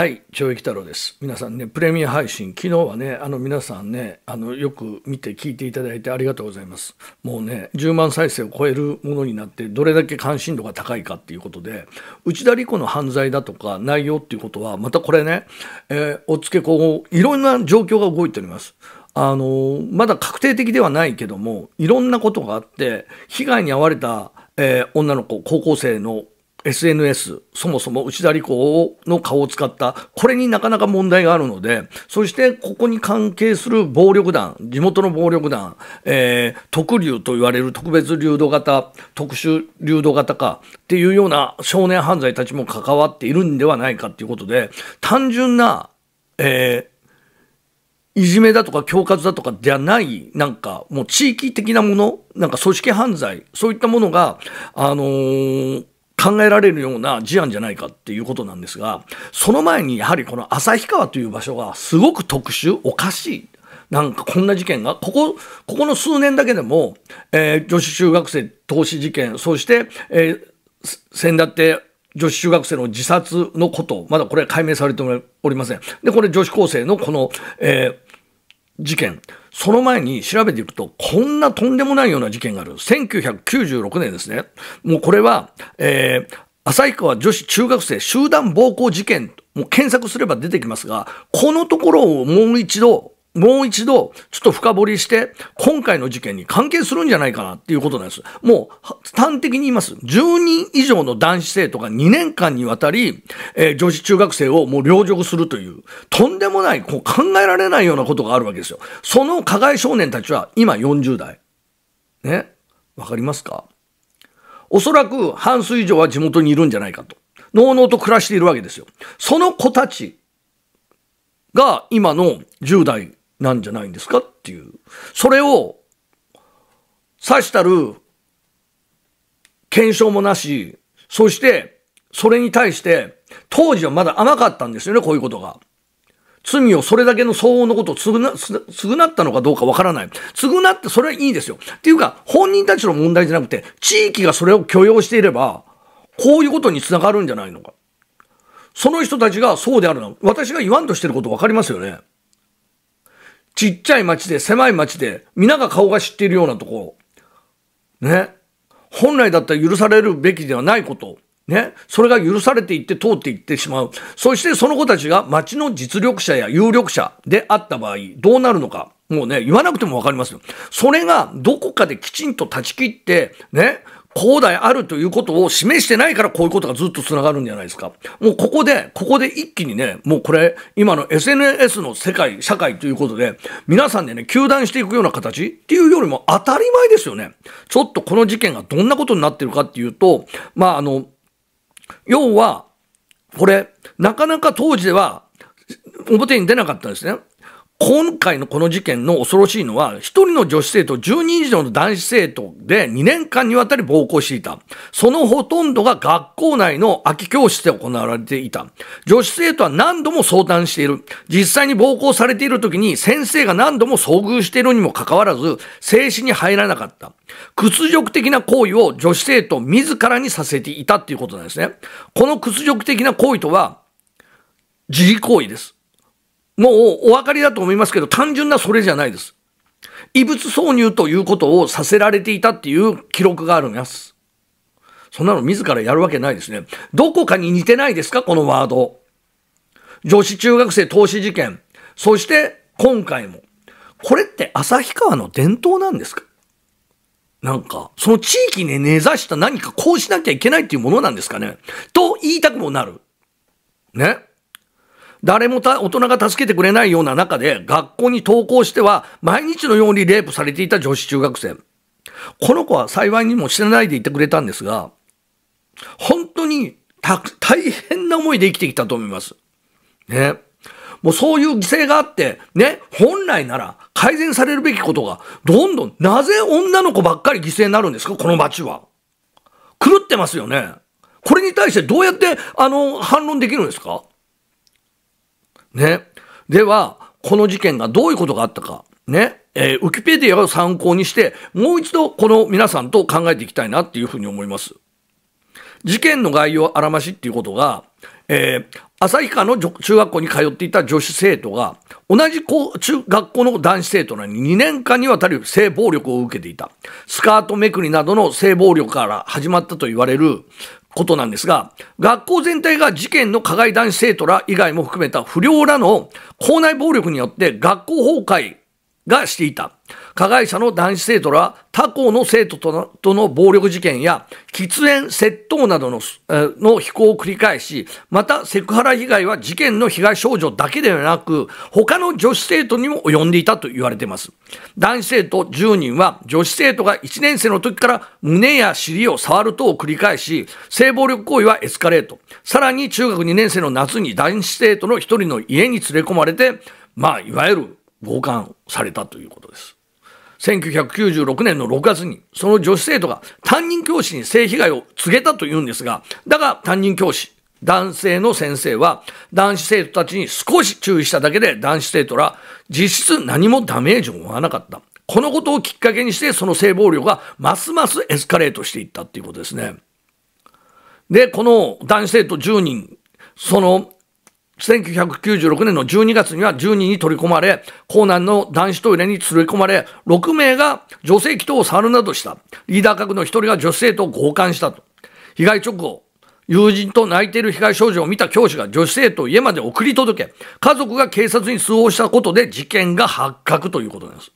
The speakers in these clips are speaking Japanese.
はい、懲役太郎です。皆さんね、プレミア配信、昨日はね、あの皆さんね、あのよく見て聞いていただいてありがとうございます。もうね、10万再生を超えるものになって、どれだけ関心度が高いかっていうことで、内田理子の犯罪だとか内容っていうことは、またこれね、えー、おつけこう、いろんな状況が動いております。あのまだ確定的ではないけども、いろんなことがあって、被害に遭われた、えー、女の子、高校生の SNS、そもそも内田理子の顔を使った、これになかなか問題があるので、そしてここに関係する暴力団、地元の暴力団、えー、特流と言われる特別流動型、特殊流動型かっていうような少年犯罪たちも関わっているんではないかっていうことで、単純な、えー、いじめだとか恐喝だとかではない、なんかもう地域的なもの、なんか組織犯罪、そういったものが、あのー考えられるような事案じゃないかっていうことなんですが、その前にやはりこの旭川という場所がすごく特殊、おかしい。なんかこんな事件が、ここ、ここの数年だけでも、えー、女子中学生投資事件、そして、えー、先だって女子中学生の自殺のこと、まだこれは解明されておりません。で、これ女子高生のこの、えー事件。その前に調べていくと、こんなとんでもないような事件がある。1996年ですね。もうこれは、えー、旭川女子中学生集団暴行事件、もう検索すれば出てきますが、このところをもう一度もう一度、ちょっと深掘りして、今回の事件に関係するんじゃないかなっていうことなんです。もう、端的に言います。10人以上の男子生徒が2年間にわたり、えー、女子中学生をもう凌辱するという、とんでもない、こう考えられないようなことがあるわけですよ。その加害少年たちは、今40代。ね。わかりますかおそらく半数以上は地元にいるんじゃないかと。のうのうと暮らしているわけですよ。その子たちが今の10代、なんじゃないんですかっていう。それを、指したる、検証もなし、そして、それに対して、当時はまだ甘かったんですよね、こういうことが。罪をそれだけの相応のことを償償ったのかどうかわからない。償ってそれはいいですよ。っていうか、本人たちの問題じゃなくて、地域がそれを許容していれば、こういうことにつながるんじゃないのか。その人たちがそうであるの。私が言わんとしてること分かりますよね。ちっちゃい町で、狭い町で、皆が顔が知っているようなところ。ね。本来だったら許されるべきではないこと。ね。それが許されていって通っていってしまう。そしてその子たちが町の実力者や有力者であった場合、どうなるのか。もうね、言わなくてもわかりますよ。それがどこかできちんと断ち切って、ね。広大あるということを示してないからこういうことがずっとつながるんじゃないですか。もうここで、ここで一気にね、もうこれ、今の SNS の世界、社会ということで、皆さんでね、糾弾していくような形っていうよりも当たり前ですよね。ちょっとこの事件がどんなことになってるかっていうと、まああの、要は、これ、なかなか当時では表に出なかったんですね。今回のこの事件の恐ろしいのは、1人の女子生徒、10人以上の男子生徒で2年間にわたり暴行していた。そのほとんどが学校内の空き教室で行われていた。女子生徒は何度も相談している。実際に暴行されている時に先生が何度も遭遇しているにもかかわらず、静止に入らなかった。屈辱的な行為を女子生徒自らにさせていたっていうことなんですね。この屈辱的な行為とは、自慰行為です。もうお分かりだと思いますけど、単純なそれじゃないです。異物挿入ということをさせられていたっていう記録があるんです。そんなの自らやるわけないですね。どこかに似てないですかこのワード。女子中学生投資事件。そして今回も。これって旭川の伝統なんですかなんか、その地域に根ざした何かこうしなきゃいけないっていうものなんですかねと言いたくもなる。ね。誰も大人が助けてくれないような中で学校に登校しては毎日のようにレイプされていた女子中学生。この子は幸いにも死なないでいてくれたんですが、本当に大変な思いで生きてきたと思います。ね。もうそういう犠牲があって、ね、本来なら改善されるべきことが、どんどん、なぜ女の子ばっかり犠牲になるんですかこの街は。狂ってますよね。これに対してどうやって、あの、反論できるんですかね。では、この事件がどういうことがあったか、ね。えー、ウィキペディアを参考にして、もう一度この皆さんと考えていきたいなっていうふうに思います。事件の概要あらましっていうことが、えー、旭川の中学校に通っていた女子生徒が、同じ中学校の男子生徒なのに2年間にわたる性暴力を受けていた。スカートめくりなどの性暴力から始まったと言われることなんですが、学校全体が事件の加害男子生徒ら以外も含めた不良らの校内暴力によって学校崩壊がしていた。加害者の男子生徒らは他校の生徒との暴力事件や喫煙、窃盗などの,、えの非行を繰り返し、またセクハラ被害は事件の被害少女だけではなく、他の女子生徒にも及んでいたと言われています。男子生徒10人は女子生徒が1年生の時から胸や尻を触る等を繰り返し、性暴力行為はエスカレート。さらに中学2年生の夏に男子生徒の1人の家に連れ込まれて、まあ、いわゆる強観されたということです。1996年の6月に、その女子生徒が担任教師に性被害を告げたというんですが、だが担任教師、男性の先生は、男子生徒たちに少し注意しただけで、男子生徒ら、実質何もダメージを負わなかった。このことをきっかけにして、その性暴力がますますエスカレートしていったっていうことですね。で、この男子生徒10人、その1996年の12月には10人に取り込まれ、江南の男子トイレに連れ込まれ、6名が女性祈祷を触るなどした。リーダー格の1人が女子生徒を姦したと。被害直後、友人と泣いている被害少女を見た教師が女子生徒を家まで送り届け、家族が警察に通報したことで事件が発覚ということです。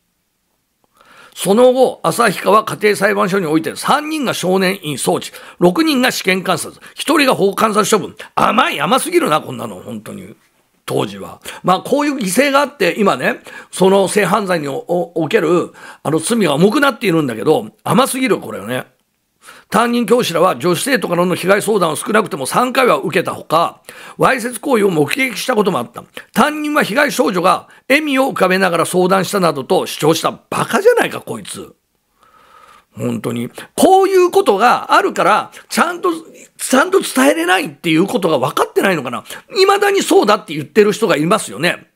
その後、旭川家庭裁判所において3人が少年院送致、6人が試験観察、1人が法観察処分。甘い、甘すぎるな、こんなの、本当に。当時は。まあ、こういう犠牲があって、今ね、その性犯罪における、あの、罪は重くなっているんだけど、甘すぎる、これはね。担任教師らは女子生徒からの被害相談を少なくても3回は受けたほか、わいせつ行為を目撃したこともあった。担任は被害少女が笑みを浮かべながら相談したなどと主張した。バカじゃないか、こいつ。本当に。こういうことがあるから、ちゃんと、ちゃんと伝えれないっていうことが分かってないのかな。未だにそうだって言ってる人がいますよね。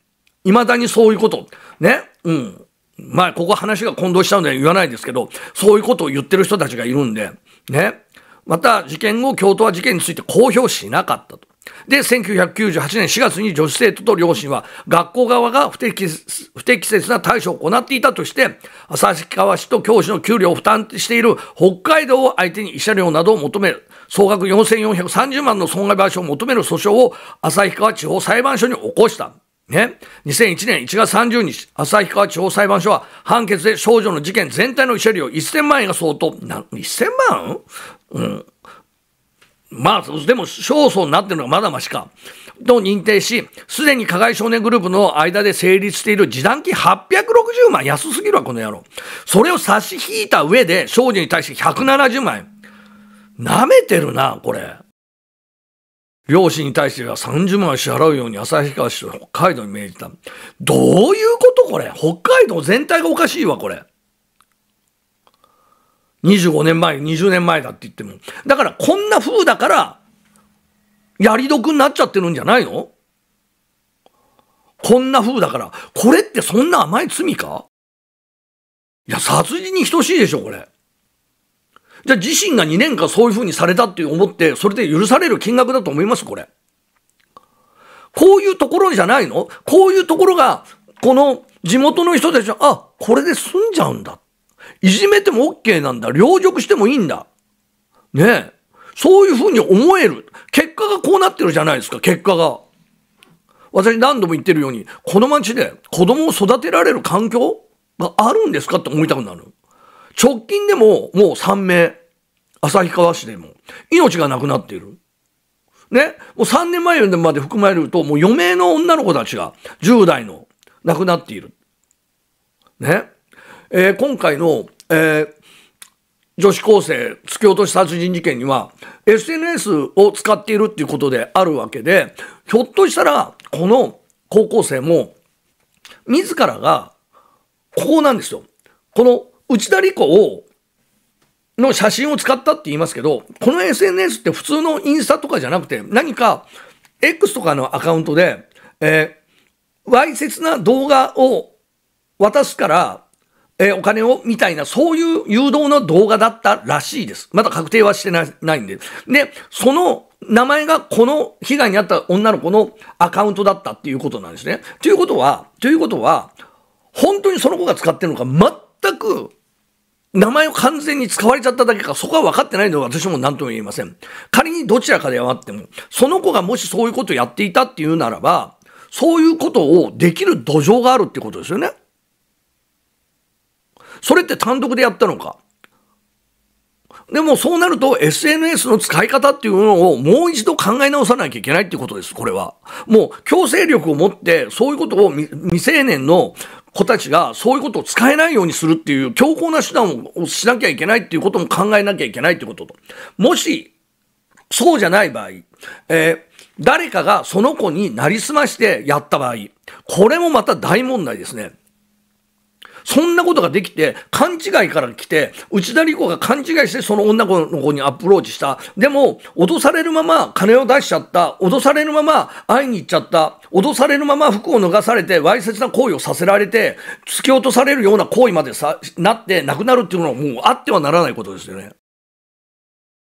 未だにそういうこと。ね。うん。まあ、ここ話が混同したので言わないですけど、そういうことを言ってる人たちがいるんで、ね。また、事件後、京都は事件について公表しなかったと。で、1998年4月に女子生徒と両親は、学校側が不適不適切な対処を行っていたとして、旭川市と教師の給料を負担している北海道を相手に慰謝料などを求める、総額4430万の損害賠償を求める訴訟を旭川地方裁判所に起こした。ね、2001年1月30日、旭川地方裁判所は判決で少女の事件全体の慰謝料1000万円が相当。な、1000万うん。まあ、でも、勝訴になってるのがまだましか。と認定し、すでに加害少年グループの間で成立している示談金860万。安すぎるわ、この野郎。それを差し引いた上で、少女に対して170万円。舐めてるな、これ。両親に対しては30万支払うように旭川市と北海道に命じた。どういうことこれ北海道全体がおかしいわ、これ。25年前、20年前だって言っても。だから、こんな風だから、やり得になっちゃってるんじゃないのこんな風だから、これってそんな甘い罪かいや、殺人に等しいでしょ、これ。じゃあ自身が2年間そういうふうにされたって思って、それで許される金額だと思いますこれ。こういうところじゃないのこういうところが、この地元の人たちは、あ、これで済んじゃうんだ。いじめても OK なんだ。凌辱してもいいんだ。ねえ。そういうふうに思える。結果がこうなってるじゃないですか、結果が。私何度も言ってるように、この町で子供を育てられる環境があるんですかって思いたくなる。直近でももう3名、旭川市でも命がなくなっている。ね、もう3年前まで含まれると、もう4名の女の子たちが10代の亡くなっている。ね。えー、今回の、えー、女子高生突き落とし殺人事件には SNS を使っているっていうことであるわけで、ひょっとしたらこの高校生も自らがここなんですよ。この内田理子を、の写真を使ったって言いますけど、この SNS って普通のインスタとかじゃなくて、何か X とかのアカウントで、えー、わいせつな動画を渡すから、えー、お金をみたいな、そういう誘導の動画だったらしいです。まだ確定はしてないないんで。で、その名前がこの被害に遭った女の子のアカウントだったっていうことなんですね。ということは、ということは、本当にその子が使ってるのか全く名前を完全に使われちゃっただけか、そこは分かってないのは私も何とも言えません。仮にどちらかであっても、その子がもしそういうことをやっていたっていうならば、そういうことをできる土壌があるってことですよね。それって単独でやったのか。でもそうなると SNS の使い方っていうのをもう一度考え直さなきゃいけないっていうことです、これは。もう強制力を持ってそういうことを未成年の子たちがそういうことを使えないようにするっていう強硬な手段をしなきゃいけないっていうことも考えなきゃいけないってことと。もし、そうじゃない場合、えー、誰かがその子になりすましてやった場合、これもまた大問題ですね。そんなことができて、勘違いから来て、内田理子が勘違いしてその女の子にアプローチした。でも、脅されるまま金を出しちゃった。脅されるまま会いに行っちゃった。脅されるまま服を脱がされて、わいせつな行為をさせられて、突き落とされるような行為までさ、なって亡くなるっていうのはもうあってはならないことですよね。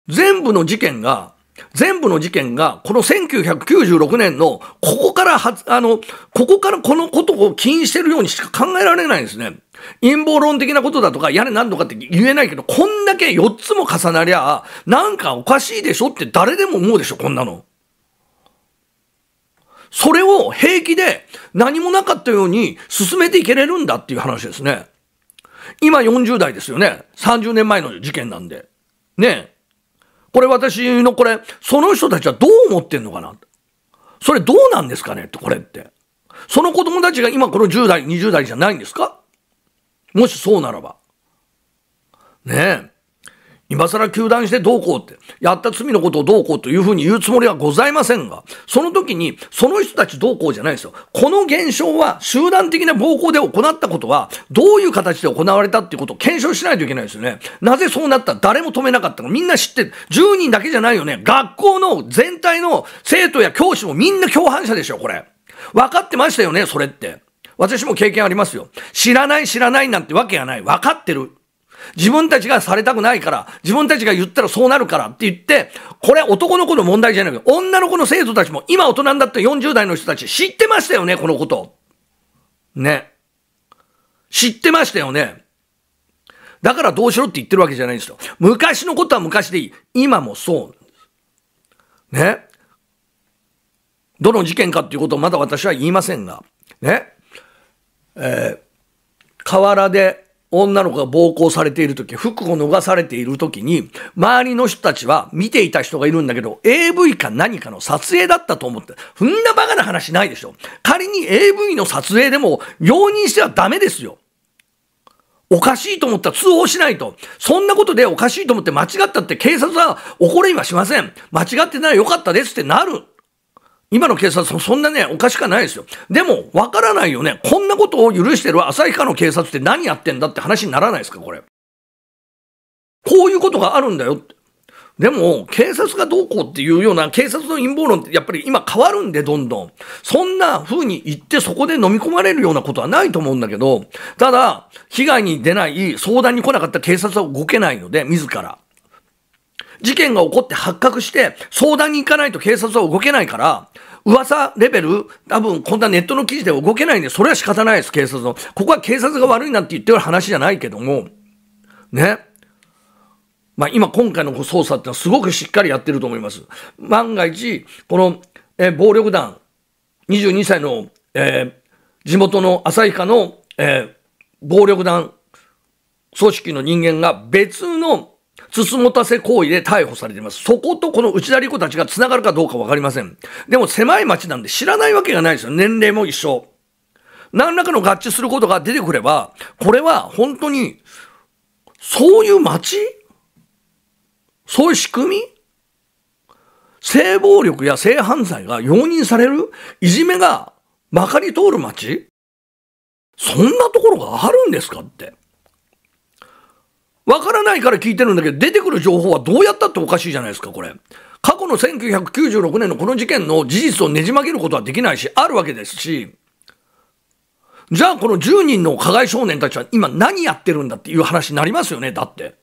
全部の事件が、全部の事件が、この1996年の、ここからは、あの、ここからこのことを起因してるようにしか考えられないんですね。陰謀論的なことだとか、やれ何とかって言えないけど、こんだけ4つも重なりゃ、なんかおかしいでしょって誰でも思うでしょ、こんなの。それを平気で何もなかったように進めていけれるんだっていう話ですね。今40代ですよね。30年前の事件なんで。ねえ。これ私のこれ、その人たちはどう思ってんのかなそれどうなんですかねって、これって。その子供たちが今この10代、20代じゃないんですかもしそうならば。ねえ。今更球団してどうこうって、やった罪のことをどうこうというふうに言うつもりはございませんが、その時に、その人たちどうこうじゃないですよ。この現象は集団的な暴行で行ったことは、どういう形で行われたっていうことを検証しないといけないですよね。なぜそうなった誰も止めなかったのみんな知ってる。10人だけじゃないよね。学校の全体の生徒や教師もみんな共犯者でしょ、これ。分かってましたよね、それって。私も経験ありますよ。知らない知らないなんてわけがない。分かってる。自分たちがされたくないから、自分たちが言ったらそうなるからって言って、これ男の子の問題じゃなく女の子の生徒たちも、今大人になった40代の人たち知ってましたよね、このこと。ね。知ってましたよね。だからどうしろって言ってるわけじゃないんですよ。昔のことは昔でいい。今もそうね。どの事件かっていうことをまだ私は言いませんが、ね。えー、河原で女の子が暴行されている時、服を脱がされている時に、周りの人たちは見ていた人がいるんだけど、AV か何かの撮影だったと思って、そんなバカな話ないでしょ。仮に AV の撮影でも容認してはダメですよ。おかしいと思ったら通報しないと。そんなことでおかしいと思って間違ったって警察は怒りはしません。間違ってならよかったですってなる。今の警察、そんなね、おかしくないですよ。でも、わからないよね。こんなことを許してる旭川の警察って何やってんだって話にならないですか、これ。こういうことがあるんだよって。でも、警察がどうこうっていうような、警察の陰謀論ってやっぱり今変わるんで、どんどん。そんな風に言ってそこで飲み込まれるようなことはないと思うんだけど、ただ、被害に出ない、相談に来なかった警察は動けないので、自ら。事件が起こって発覚して、相談に行かないと警察は動けないから、噂レベル、多分こんなネットの記事で動けないんで、それは仕方ないです、警察の。ここは警察が悪いなんて言ってる話じゃないけども、ね。まあ今今回の捜査ってのはすごくしっかりやってると思います。万が一、この、え暴力団、22歳の、えー、地元の旭川の、えー、暴力団組織の人間が別のつもたせ行為で逮捕されています。そことこの内田理子たちが繋がるかどうかわかりません。でも狭い町なんで知らないわけがないですよ。年齢も一緒。何らかの合致することが出てくれば、これは本当に、そういう町そういう仕組み性暴力や性犯罪が容認されるいじめがまかり通る街そんなところがあるんですかって。わからないから聞いてるんだけど、出てくる情報はどうやったっておかしいじゃないですか、これ。過去の1996年のこの事件の事実をねじ曲げることはできないし、あるわけですし、じゃあこの10人の加害少年たちは今何やってるんだっていう話になりますよね、だって。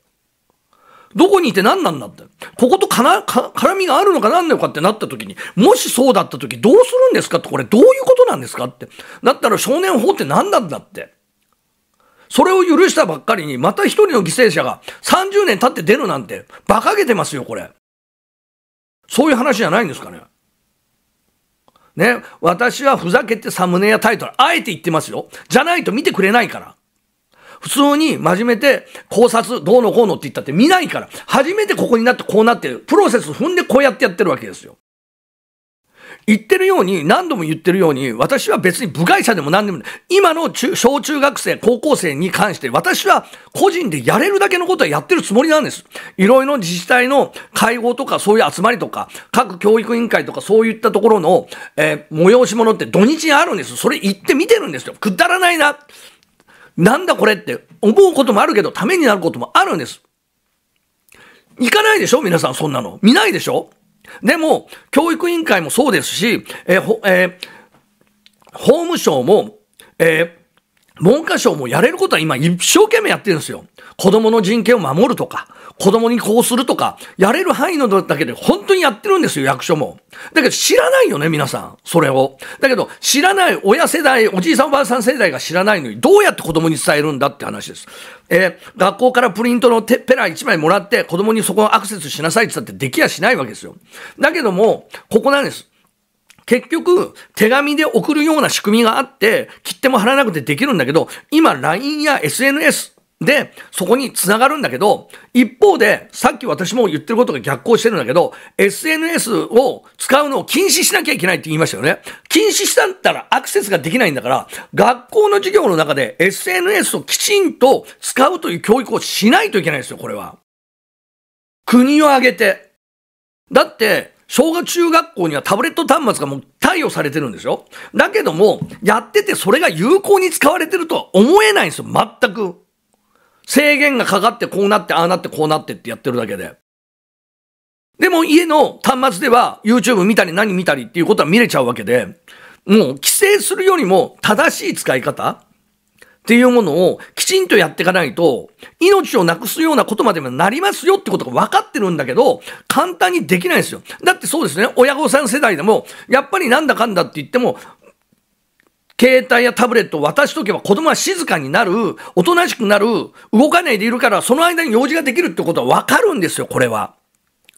どこにいて何なんだって。こことかな、か、絡みがあるのか何なのかってなった時に、もしそうだった時どうするんですかって、これどういうことなんですかって。だったら少年法って何なんだって。それを許したばっかりに、また一人の犠牲者が30年経って出るなんて、馬鹿げてますよ、これ。そういう話じゃないんですかね。ね、私はふざけてサムネやタイトル、あえて言ってますよ。じゃないと見てくれないから。普通に真面目で考察、どうのこうのって言ったって見ないから、初めてここになってこうなって、る、プロセス踏んでこうやってやってるわけですよ。言ってるように、何度も言ってるように、私は別に部外者でも何でも今の中小中学生、高校生に関して、私は個人でやれるだけのことはやってるつもりなんです。いろいろ自治体の会合とか、そういう集まりとか、各教育委員会とか、そういったところの、えー、催し物って土日にあるんです。それ行って見てるんですよ。くだらないな。なんだこれって思うこともあるけど、ためになることもあるんです。行かないでしょ皆さん、そんなの。見ないでしょでも、教育委員会もそうですし、えーえー、法務省も、え文科省もやれることは今一生懸命やってるんですよ。子供の人権を守るとか、子供にこうするとか、やれる範囲のだけで本当にやってるんですよ、役所も。だけど知らないよね、皆さん。それを。だけど知らない親世代、おじいさんおばあさん世代が知らないのに、どうやって子供に伝えるんだって話です。えー、学校からプリントのペラ1枚もらって、子供にそこをアクセスしなさいって言ったってできやしないわけですよ。だけども、ここなんです。結局、手紙で送るような仕組みがあって、切手も貼らなくてできるんだけど、今 LINE や SNS で、そこに繋がるんだけど、一方で、さっき私も言ってることが逆行してるんだけど、SNS を使うのを禁止しなきゃいけないって言いましたよね。禁止したんだったらアクセスができないんだから、学校の授業の中で SNS をきちんと使うという教育をしないといけないですよ、これは。国を挙げて。だって、小学中学校にはタブレット端末がもう対応されてるんですよ。だけども、やっててそれが有効に使われてるとは思えないんですよ、全く。制限がかかってこうなって、ああなってこうなってってやってるだけで。でも家の端末では YouTube 見たり何見たりっていうことは見れちゃうわけで、もう規制するよりも正しい使い方っていうものをきちんとやっていかないと、命をなくすようなことまでもなりますよってことが分かってるんだけど、簡単にできないんですよ。だってそうですね、親御さん世代でも、やっぱりなんだかんだって言っても、携帯やタブレットを渡しとけば子供は静かになる、おとなしくなる、動かないでいるから、その間に用事ができるってことは分かるんですよ、これは。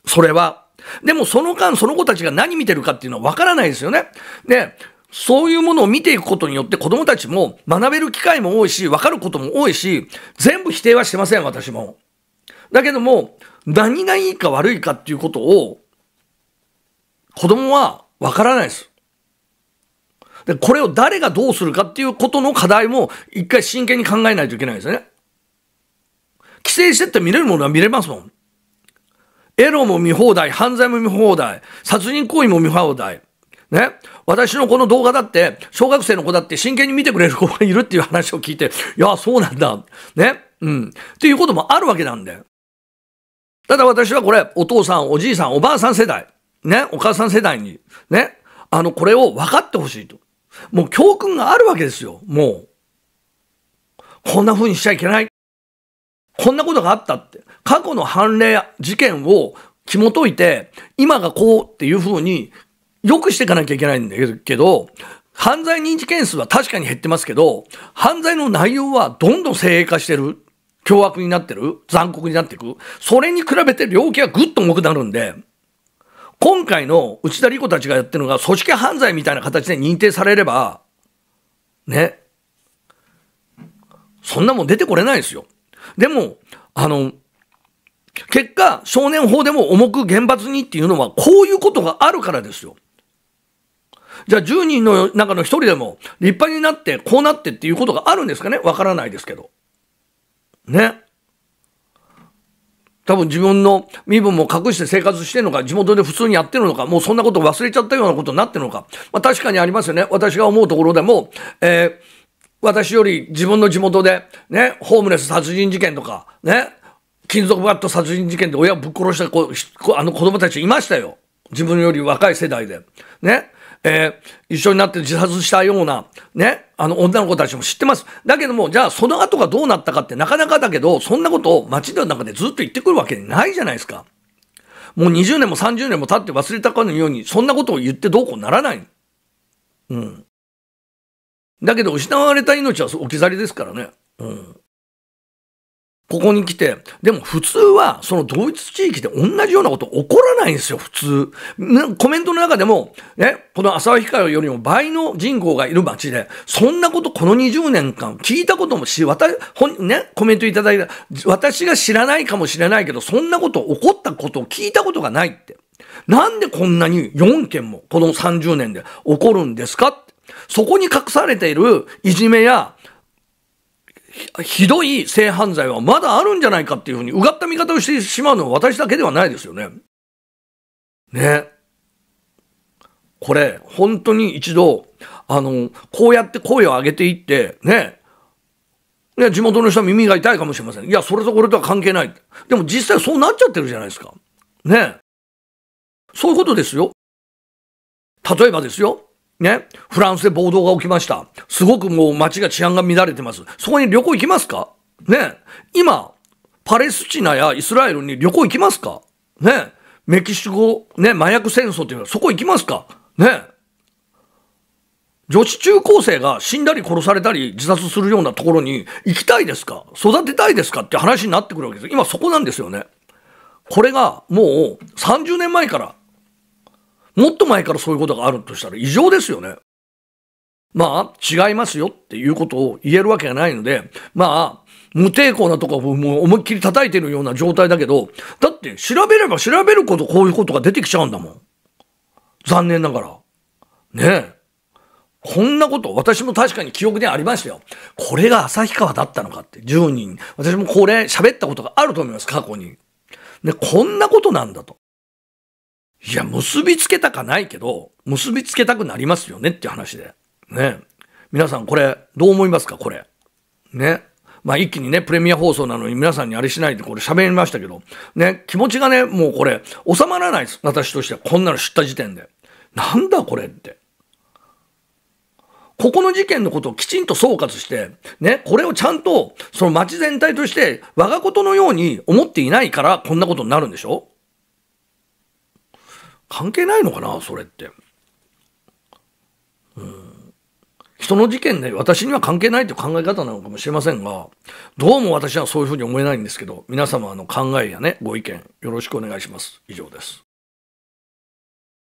それは。でもその間、その子たちが何見てるかっていうのは分からないですよね。で、そういうものを見ていくことによって子供たちも学べる機会も多いし、分かることも多いし、全部否定はしてません、私も。だけども、何がいいか悪いかっていうことを、子供は分からないです。で、これを誰がどうするかっていうことの課題も、一回真剣に考えないといけないですね。規制してって見れるものは見れますもん。エロも見放題、犯罪も見放題、殺人行為も見放題。ね、私のこの動画だって、小学生の子だって真剣に見てくれる子がいるっていう話を聞いて、いや、そうなんだ。ね、うん。っていうこともあるわけなんだよ。ただ私はこれ、お父さん、おじいさん、おばあさん世代、ね、お母さん世代に、ね、あの、これを分かってほしいと。もう教訓があるわけですよ、もう。こんな風にしちゃいけない。こんなことがあったって。過去の判例、事件を紐解いて、今がこうっていう風に良くしていかなきゃいけないんだけど、犯罪認知件数は確かに減ってますけど、犯罪の内容はどんどん精鋭化してる。凶悪になってる残酷になっていくそれに比べて量刑はぐっと重くなるんで、今回の内田理子たちがやってるのが組織犯罪みたいな形で認定されれば、ね、そんなもん出てこれないですよ。でも、あの、結果、少年法でも重く厳罰にっていうのは、こういうことがあるからですよ。じゃあ10人の中の1人でも立派になって、こうなってっていうことがあるんですかねわからないですけど。ね。多分自分の身分も隠して生活してるのか、地元で普通にやってるのか、もうそんなこと忘れちゃったようなことになってるのか。まあ、確かにありますよね。私が思うところでも、えー、私より自分の地元で、ね、ホームレス殺人事件とか、ね、金属バット殺人事件で親をぶっ殺した子あの子供たちいましたよ。自分より若い世代で。ね。えー、一緒になって自殺したような、ね、あの女の子たちも知ってます。だけども、じゃあその後がどうなったかってなかなかだけど、そんなことを街の中でずっと言ってくるわけないじゃないですか。もう20年も30年も経って忘れたかのように、そんなことを言ってどうこうならない。うん。だけど失われた命は置き去りですからね。うん。ここに来て、でも普通は、その同一地域で同じようなこと起こらないんですよ、普通。コメントの中でも、ね、この旭川よりも倍の人口がいる町で、そんなことこの20年間聞いたこともし、私、本、ね、コメントいただいた、私が知らないかもしれないけど、そんなこと起こったことを聞いたことがないって。なんでこんなに4件もこの30年で起こるんですかそこに隠されているいじめやひどい性犯罪はまだあるんじゃないかっていうふうに、うがった見方をしてしまうのは私だけではないですよね。ね。これ、本当に一度、あの、こうやって声を上げていって、ね。ね、地元の人は耳が痛いかもしれません。いや、それとこれとは関係ない。でも実際そうなっちゃってるじゃないですか。ね。そういうことですよ。例えばですよ。ね、フランスで暴動が起きました。すごくもう街が治安が乱れてます。そこに旅行行きますかね、今、パレスチナやイスラエルに旅行行きますかね、メキシコ、ね、麻薬戦争っていうのはそこ行きますかね、女子中高生が死んだり殺されたり自殺するようなところに行きたいですか育てたいですかって話になってくるわけです。今そこなんですよね。これがもう30年前からもっと前からそういうことがあるとしたら異常ですよね。まあ、違いますよっていうことを言えるわけがないので、まあ、無抵抗なとこをもう思いっきり叩いてるような状態だけど、だって調べれば調べることこういうことが出てきちゃうんだもん。残念ながら。ねえ。こんなこと、私も確かに記憶にありましたよ。これが旭川だったのかって、10人。私もこれ喋ったことがあると思います、過去に。ね、こんなことなんだと。いや、結びつけたかないけど、結びつけたくなりますよねっていう話で。ね。皆さんこれ、どう思いますかこれ。ね。まあ一気にね、プレミア放送なのに皆さんにあれしないでこれ喋りましたけど、ね、気持ちがね、もうこれ、収まらないです。私としてはこんなの知った時点で。なんだこれって。ここの事件のことをきちんと総括して、ね、これをちゃんと、その街全体として、我がことのように思っていないから、こんなことになるんでしょ関係ないのかなそれって。うん、人の事件ね、私には関係ないという考え方なのかもしれませんが、どうも私はそういうふうに思えないんですけど、皆様の考えやね、ご意見よろしくお願いします。以上です。